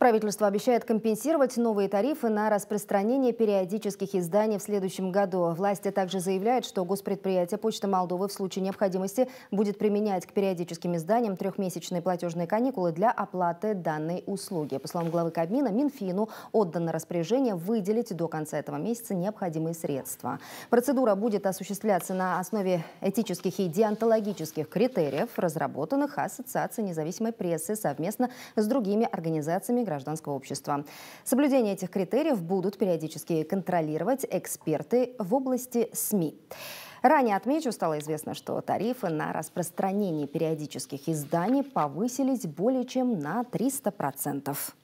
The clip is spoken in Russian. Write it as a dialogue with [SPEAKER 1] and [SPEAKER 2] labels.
[SPEAKER 1] Правительство обещает компенсировать новые тарифы на распространение периодических изданий в следующем году. Власти также заявляют, что госпредприятие Почта Молдовы в случае необходимости будет применять к периодическим изданиям трехмесячные платежные каникулы для оплаты данной услуги. По словам главы Кабмина, Минфину отдано распоряжение выделить до конца этого месяца необходимые средства. Процедура будет осуществляться на основе этических и деонтологических критериев, разработанных Ассоциацией независимой прессы совместно с другими организациями гражданского общества. Соблюдение этих критериев будут периодически контролировать эксперты в области СМИ. Ранее отмечу, стало известно, что тарифы на распространение периодических изданий повысились более чем на 300%.